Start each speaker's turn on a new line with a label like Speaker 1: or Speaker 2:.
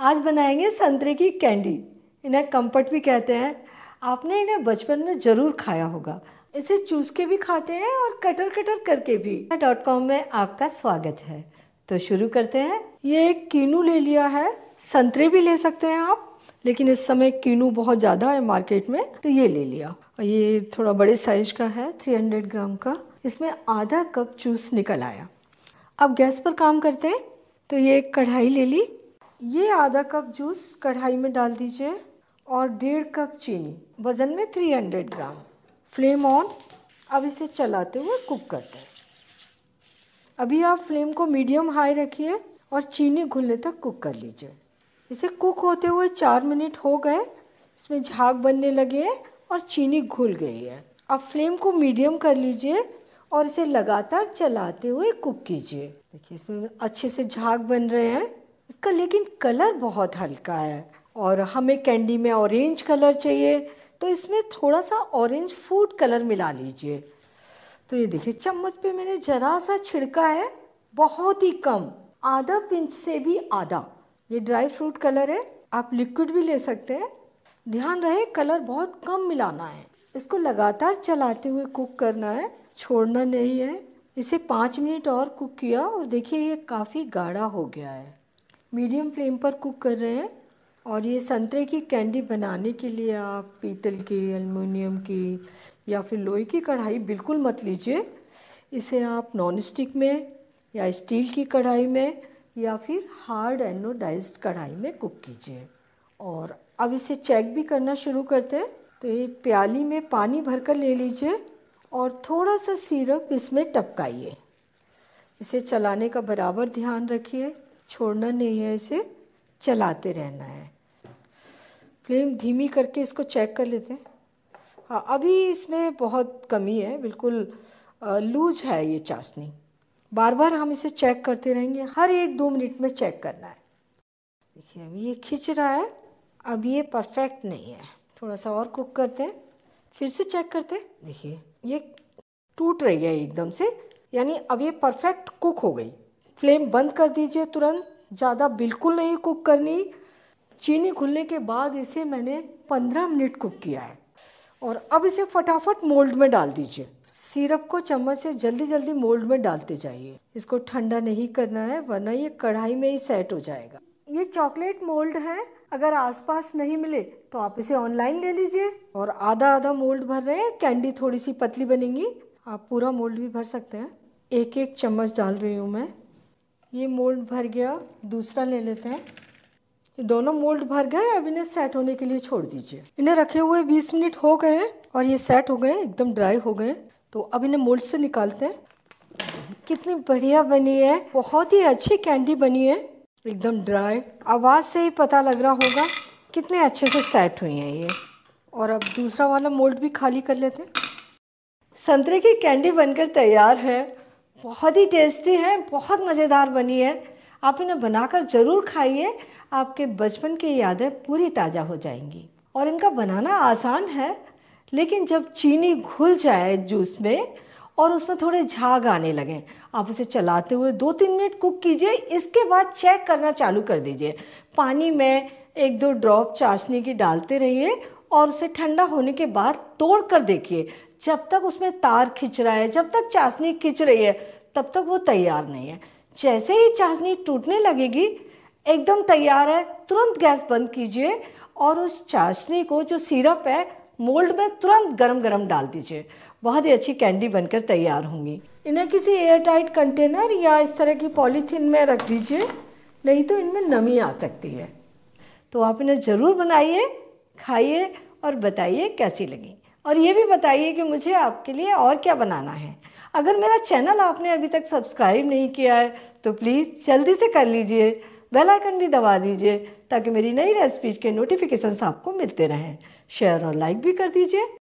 Speaker 1: आज बनाएंगे संतरे की कैंडी इन्हें कंपट भी कहते हैं आपने इन्हें बचपन में ज़रूर खाया होगा इसे चूस के भी खाते हैं और कटर कटर करके भी डॉट कॉम में आपका स्वागत है तो शुरू करते हैं ये एक कीनू ले लिया है संतरे भी ले सकते हैं आप लेकिन इस समय कीनू बहुत ज़्यादा है मार्केट में तो ये ले लिया और ये थोड़ा बड़े साइज का है 300 ग्राम का इसमें आधा कप जूस निकल आया अब गैस पर काम करते हैं तो ये एक कढ़ाई ले ली ये आधा कप जूस कढ़ाई में डाल दीजिए और डेढ़ कप चीनी वज़न में 300 ग्राम फ्लेम ऑन अब इसे चलाते हुए कुक करते हैं अभी आप फ्लेम को मीडियम हाई रखिए और चीनी घुलने तक कुक कर लीजिए इसे कुक होते हुए चार मिनट हो गए इसमें झाग बनने लगे है और चीनी घुल गई है अब फ्लेम को मीडियम कर लीजिए और इसे लगातार चलाते हुए कुक कीजिए देखिए इसमें अच्छे से झाग बन रहे हैं इसका लेकिन कलर बहुत हल्का है और हमें कैंडी में ऑरेंज कलर चाहिए तो इसमें थोड़ा सा ऑरेंज फूड कलर मिला लीजिए तो ये देखिए चम्मच पे मैंने जरा सा छिड़का है बहुत ही कम आधा पिंच से भी आधा ये ड्राई फ्रूट कलर है आप लिक्विड भी ले सकते हैं ध्यान रहे कलर बहुत कम मिलाना है इसको लगातार चलाते हुए कुक करना है छोड़ना नहीं है इसे पाँच मिनट और कुक किया और देखिए ये काफ़ी गाढ़ा हो गया है मीडियम फ्लेम पर कुक कर रहे हैं और ये संतरे की कैंडी बनाने के लिए आप पीतल की अलमिनियम की या फिर लोहे की कढ़ाई बिल्कुल मत लीजिए इसे आप नॉन स्टिक में या स्टील की कढ़ाई में या फिर हार्ड एनोडाइज्ड कढ़ाई में कुक कीजिए और अब इसे चेक भी करना शुरू करते हैं तो एक प्याली में पानी भरकर ले लीजिए और थोड़ा सा सिरप इसमें टपकाइए इसे चलाने का बराबर ध्यान रखिए छोड़ना नहीं है इसे चलाते रहना है फ्लेम धीमी करके इसको चेक कर लेते हैं हाँ अभी इसमें बहुत कमी है बिल्कुल लूज है ये चाशनी बार बार हम इसे चेक करते रहेंगे हर एक दो मिनट में चेक करना है देखिए अभी ये खिंच रहा है अब ये परफेक्ट नहीं है थोड़ा सा और कुक करते हैं फिर से चेक करते हैं देखिए ये टूट रही है एकदम से यानी अब ये परफेक्ट कुक हो गई फ्लेम बंद कर दीजिए तुरंत ज़्यादा बिल्कुल नहीं कुक करनी चीनी घुलने के बाद इसे मैंने 15 मिनट कुक किया है और अब इसे फटाफट मोल्ड में डाल दीजिए सिरप को चम्मच से जल्दी जल्दी मोल्ड में डालते जाइए इसको ठंडा नहीं करना है वरना ये कढ़ाई में ही सेट हो जाएगा ये चॉकलेट मोल्ड है अगर आसपास नहीं मिले तो आप इसे ऑनलाइन ले लीजिए और आधा आधा मोल्ड भर रहे हैं कैंडी थोड़ी सी पतली बनेगी आप पूरा मोल्ड भी भर सकते हैं एक एक चम्मच डाल रही हूँ मैं ये मोल्ड भर गया दूसरा ले लेते हैं ये दोनों मोल्ड भर गए अब इन्हें सेट होने के लिए छोड़ दीजिए इन्हें रखे हुए 20 मिनट हो गए हैं और ये सेट हो गए एकदम ड्राई हो गए तो अब इन्हें मोल्ड से निकालते हैं कितनी बढ़िया बनी है बहुत ही अच्छी कैंडी बनी है एकदम ड्राई आवाज़ से ही पता लग रहा होगा कितने अच्छे से सेट हुई हैं ये और अब दूसरा वाला मोल्ड भी खाली कर लेते हैं संतरे की कैंडी बनकर तैयार है बहुत ही टेस्टी है बहुत मज़ेदार बनी है आप इन्हें बनाकर ज़रूर खाइए आपके बचपन की यादें पूरी ताज़ा हो जाएंगी और इनका बनाना आसान है लेकिन जब चीनी घुल जाए जूस में और उसमें थोड़े झाग आने लगें आप उसे चलाते हुए दो तीन मिनट कुक कीजिए इसके बाद चेक करना चालू कर दीजिए पानी में एक दो ड्रॉप चाशनी की डालते रहिए और उसे ठंडा होने के बाद तोड़ कर देखिए जब तक उसमें तार खिंच रहा है जब तक चाशनी खिंच रही है तब तक वो तैयार नहीं है जैसे ही चाशनी टूटने लगेगी एकदम तैयार है तुरंत गैस बंद कीजिए और उस चाशनी को जो सिरप है मोल्ड में तुरंत गरम गरम डाल दीजिए बहुत ही अच्छी कैंडी बनकर तैयार होंगी इन्हें किसी एयर टाइट कंटेनर या इस तरह की पॉलीथीन में रख दीजिए नहीं तो इनमें नमी आ सकती है तो आप इन्हें ज़रूर बनाइए खाइए और बताइए कैसी लगी और ये भी बताइए कि मुझे आपके लिए और क्या बनाना है अगर मेरा चैनल आपने अभी तक सब्सक्राइब नहीं किया है तो प्लीज़ जल्दी से कर लीजिए बेल आइकन भी दबा दीजिए ताकि मेरी नई रेसिपीज के नोटिफिकेशंस आपको मिलते रहें शेयर और लाइक भी कर दीजिए